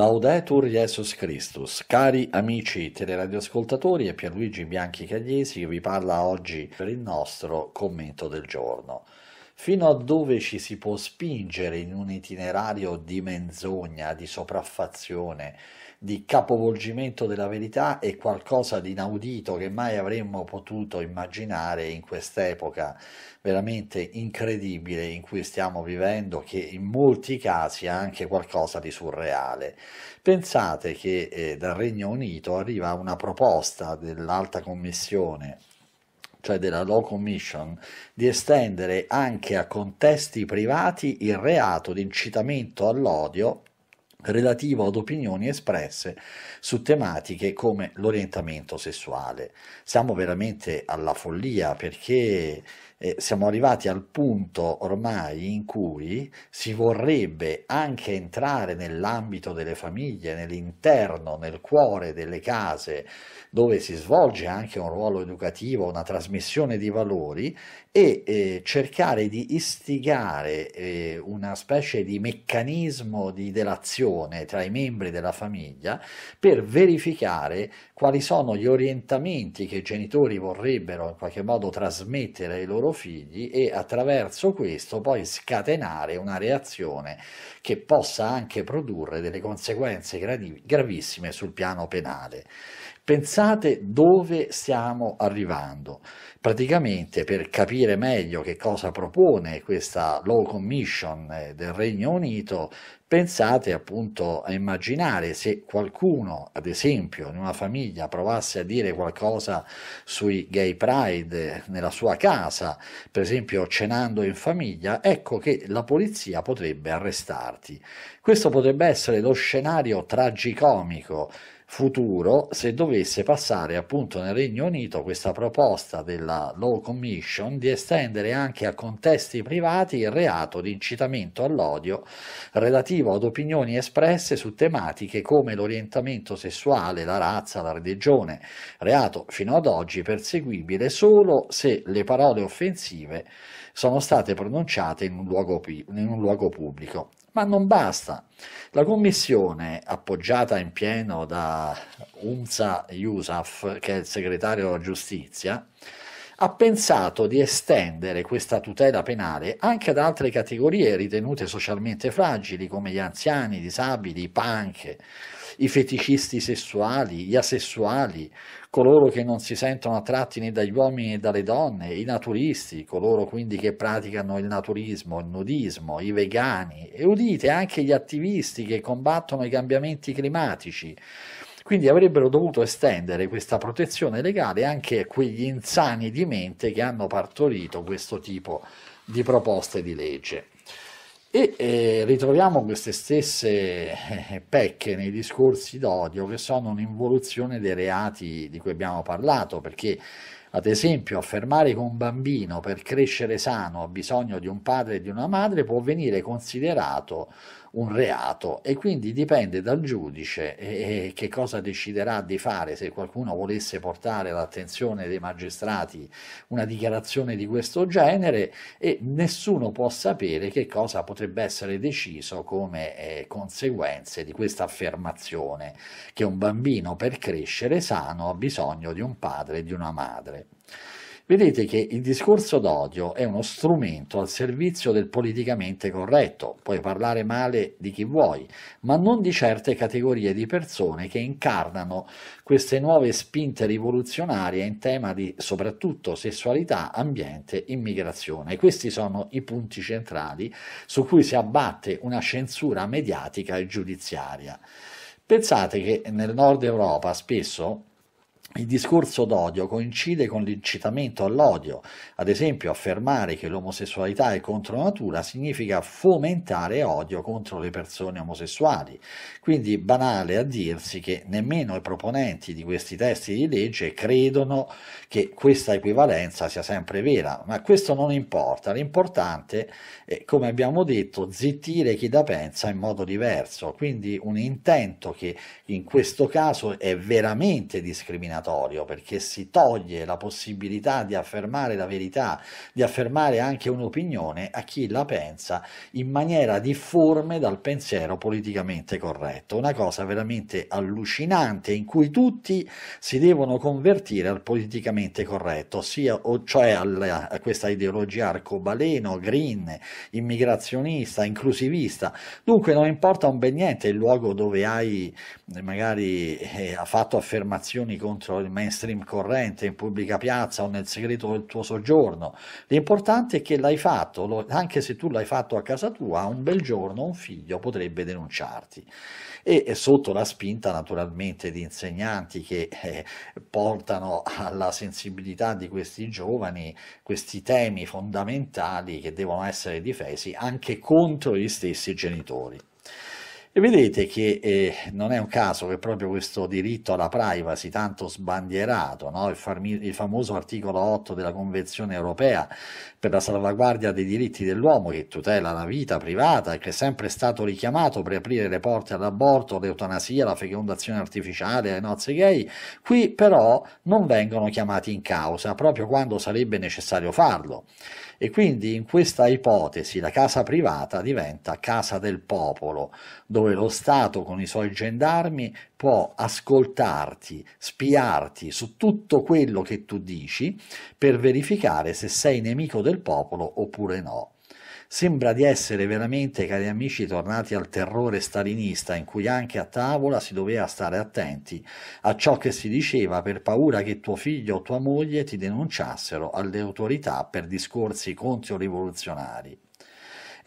Laudetur Jesus Christus, cari amici teleradioascoltatori, è Pierluigi Bianchi Cagliesi che vi parla oggi per il nostro commento del giorno fino a dove ci si può spingere in un itinerario di menzogna, di sopraffazione, di capovolgimento della verità è qualcosa di inaudito che mai avremmo potuto immaginare in quest'epoca veramente incredibile in cui stiamo vivendo, che in molti casi è anche qualcosa di surreale. Pensate che eh, dal Regno Unito arriva una proposta dell'Alta Commissione cioè della Law Commission, di estendere anche a contesti privati il reato di incitamento all'odio relativo ad opinioni espresse su tematiche come l'orientamento sessuale. Siamo veramente alla follia perché eh, siamo arrivati al punto ormai in cui si vorrebbe anche entrare nell'ambito delle famiglie, nell'interno, nel cuore delle case, dove si svolge anche un ruolo educativo, una trasmissione di valori e eh, cercare di istigare eh, una specie di meccanismo di delazione tra i membri della famiglia per verificare quali sono gli orientamenti che i genitori vorrebbero in qualche modo trasmettere ai loro loro figli e attraverso questo poi scatenare una reazione che possa anche produrre delle conseguenze gravissime sul piano penale. Pensate dove stiamo arrivando. Praticamente per capire meglio che cosa propone questa Law Commission eh, del Regno Unito, pensate appunto a immaginare se qualcuno, ad esempio, in una famiglia provasse a dire qualcosa sui gay pride nella sua casa, per esempio cenando in famiglia, ecco che la polizia potrebbe arrestarti. Questo potrebbe essere lo scenario tragicomico futuro se dovesse passare appunto nel Regno Unito questa proposta della Law Commission di estendere anche a contesti privati il reato di incitamento all'odio relativo ad opinioni espresse su tematiche come l'orientamento sessuale, la razza, la religione, reato fino ad oggi perseguibile solo se le parole offensive sono state pronunciate in un luogo, in un luogo pubblico. Ma non basta. La Commissione, appoggiata in pieno da UNSA Yusaf, che è il segretario della giustizia, ha pensato di estendere questa tutela penale anche ad altre categorie ritenute socialmente fragili come gli anziani, i disabili, i punk, i feticisti sessuali, gli asessuali, coloro che non si sentono attratti né dagli uomini né dalle donne, i naturisti, coloro quindi che praticano il naturismo, il nudismo, i vegani e udite anche gli attivisti che combattono i cambiamenti climatici quindi avrebbero dovuto estendere questa protezione legale anche a quegli insani di mente che hanno partorito questo tipo di proposte di legge. E eh, ritroviamo queste stesse eh, pecche nei discorsi d'odio che sono un'involuzione dei reati di cui abbiamo parlato, perché ad esempio affermare che un bambino per crescere sano ha bisogno di un padre e di una madre può venire considerato un reato e quindi dipende dal giudice eh, che cosa deciderà di fare se qualcuno volesse portare all'attenzione dei magistrati una dichiarazione di questo genere e nessuno può sapere che cosa potrebbe essere deciso come eh, conseguenze di questa affermazione che un bambino per crescere sano ha bisogno di un padre e di una madre. Vedete che il discorso d'odio è uno strumento al servizio del politicamente corretto, puoi parlare male di chi vuoi, ma non di certe categorie di persone che incarnano queste nuove spinte rivoluzionarie in tema di soprattutto sessualità, ambiente, immigrazione. Questi sono i punti centrali su cui si abbatte una censura mediatica e giudiziaria. Pensate che nel nord Europa spesso il discorso d'odio coincide con l'incitamento all'odio, ad esempio affermare che l'omosessualità è contro natura significa fomentare odio contro le persone omosessuali, quindi banale a dirsi che nemmeno i proponenti di questi testi di legge credono che questa equivalenza sia sempre vera, ma questo non importa, l'importante è, come abbiamo detto, zittire chi la pensa in modo diverso, quindi un intento che in questo caso è veramente discriminatorio discriminatorio perché si toglie la possibilità di affermare la verità, di affermare anche un'opinione a chi la pensa in maniera difforme dal pensiero politicamente corretto. Una cosa veramente allucinante in cui tutti si devono convertire al politicamente corretto, ossia, cioè alla, a questa ideologia arcobaleno, green, immigrazionista, inclusivista. Dunque non importa un bel niente il luogo dove hai magari eh, fatto affermazioni contro dentro il mainstream corrente in pubblica piazza o nel segreto del tuo soggiorno. L'importante è che l'hai fatto, lo, anche se tu l'hai fatto a casa tua, un bel giorno un figlio potrebbe denunciarti. E, e sotto la spinta naturalmente di insegnanti che eh, portano alla sensibilità di questi giovani questi temi fondamentali che devono essere difesi anche contro gli stessi genitori. E vedete che eh, non è un caso che proprio questo diritto alla privacy, tanto sbandierato, no? il, farmi- il, famoso articolo 8 della Convenzione europea per la salvaguardia dei diritti dell'uomo che tutela la vita privata e che è sempre stato richiamato per aprire le porte all'aborto, all'eutanasia, alla fecondazione artificiale, alle nozze gay, qui però non vengono chiamati in causa proprio quando sarebbe necessario farlo. E quindi in questa ipotesi la casa privata diventa casa del popolo, dove dove lo Stato con i suoi gendarmi può ascoltarti, spiarti su tutto quello che tu dici per verificare se sei nemico del popolo oppure no. Sembra di essere veramente, cari amici, tornati al terrore stalinista in cui anche a tavola si doveva stare attenti a ciò che si diceva per paura che tuo figlio o tua moglie ti denunciassero alle autorità per discorsi controrivoluzionari.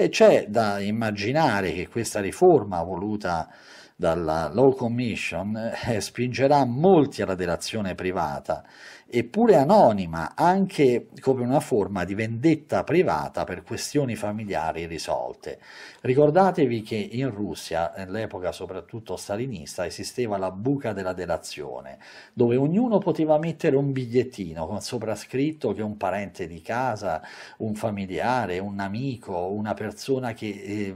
E c'è da immaginare che questa riforma voluta dalla Law Commission eh, spingerà molti alla delazione privata eppure anonima, anche come una forma di vendetta privata per questioni familiari risolte. Ricordatevi che in Russia, nell'epoca soprattutto stalinista, esisteva la buca della delazione, dove ognuno poteva mettere un bigliettino con soprascritto che un parente di casa, un familiare, un amico, una persona che... Eh,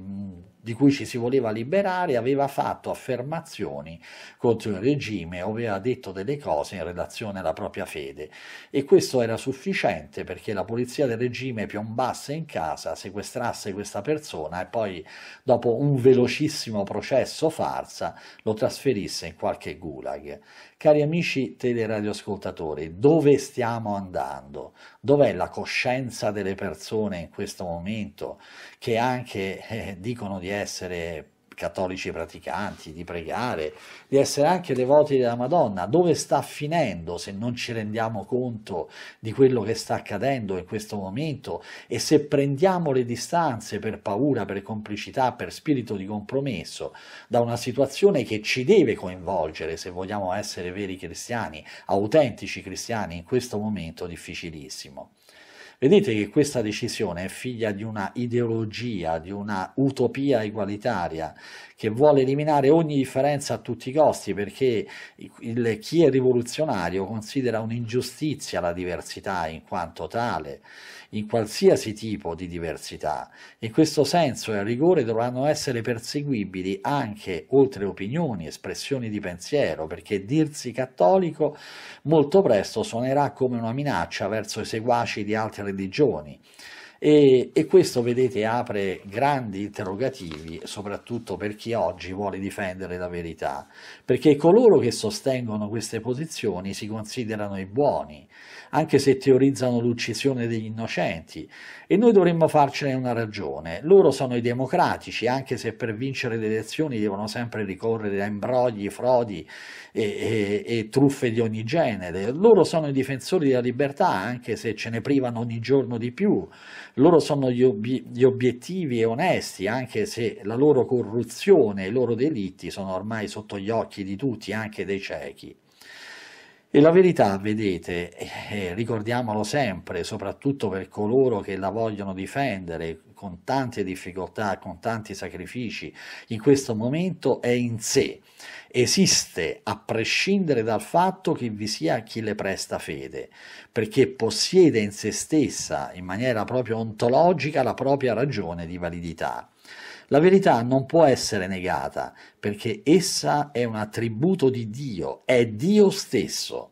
di cui ci si voleva liberare, aveva fatto affermazioni contro il regime, aveva detto delle cose in relazione alla propria fede e questo era sufficiente perché la polizia del regime piombasse in casa, sequestrasse questa persona e poi dopo un velocissimo processo farsa lo trasferisse in qualche gulag Cari amici teleradioascoltatori, dove stiamo andando? Dov'è la coscienza delle persone in questo momento che anche eh, dicono di essere cattolici praticanti, di pregare, di essere anche devoti della Madonna, dove sta finendo se non ci rendiamo conto di quello che sta accadendo in questo momento e se prendiamo le distanze per paura, per complicità, per spirito di compromesso da una situazione che ci deve coinvolgere se vogliamo essere veri cristiani, autentici cristiani in questo momento difficilissimo. Vedete che questa decisione è figlia di una ideologia, di una utopia egualitaria che vuole eliminare ogni differenza a tutti i costi perché il, chi è rivoluzionario considera un'ingiustizia la diversità in quanto tale, in qualsiasi tipo di diversità. In questo senso e a rigore dovranno essere perseguibili anche oltre opinioni, espressioni di pensiero, perché dirsi cattolico molto presto suonerà come una minaccia verso i seguaci di altre religioni. E, e, questo, vedete, apre grandi interrogativi, soprattutto per chi oggi vuole difendere la verità, perché coloro che sostengono queste posizioni si considerano i buoni, anche se teorizzano l'uccisione degli innocenti, e noi dovremmo farcene una ragione. Loro sono i democratici, anche se per vincere le elezioni devono sempre ricorrere a imbrogli, frodi e, e, e truffe di ogni genere. Loro sono i difensori della libertà, anche se ce ne privano ogni giorno di più loro sono gli, ob- gli obiettivi e onesti, anche se la loro corruzione e i loro delitti sono ormai sotto gli occhi di tutti, anche dei ciechi. E la verità, vedete, eh, ricordiamolo sempre, soprattutto per coloro che la vogliono difendere con tante difficoltà, con tanti sacrifici, in questo momento è in sé, esiste a prescindere dal fatto che vi sia chi le presta fede, perché possiede in se stessa, in maniera proprio ontologica, la propria ragione di validità. La verità non può essere negata perché essa è un attributo di Dio, è Dio stesso.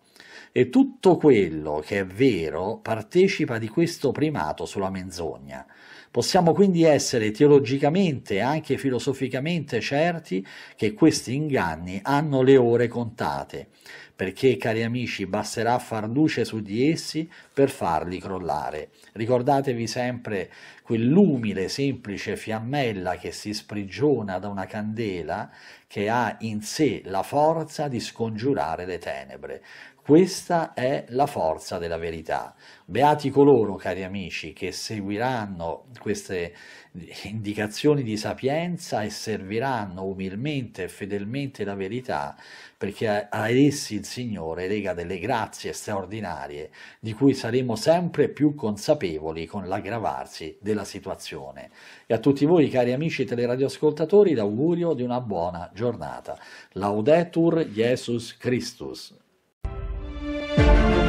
E tutto quello che è vero partecipa di questo primato sulla menzogna. Possiamo quindi essere teologicamente e anche filosoficamente certi che questi inganni hanno le ore contate, perché, cari amici, basterà far luce su di essi per farli crollare. Ricordatevi sempre quell'umile, semplice fiammella che si sprigiona da una candela che ha in sé la forza di scongiurare le tenebre. Questa è la forza della verità. Beati coloro, cari amici, che seguiranno queste indicazioni di sapienza e serviranno umilmente e fedelmente la verità, perché a essi il Signore lega delle grazie straordinarie di cui saremo sempre più consapevoli con l'aggravarsi della situazione. E a tutti voi, cari amici teleradioascoltatori, l'augurio di una buona giornata. Laudetur Jesus Christus. Thank you.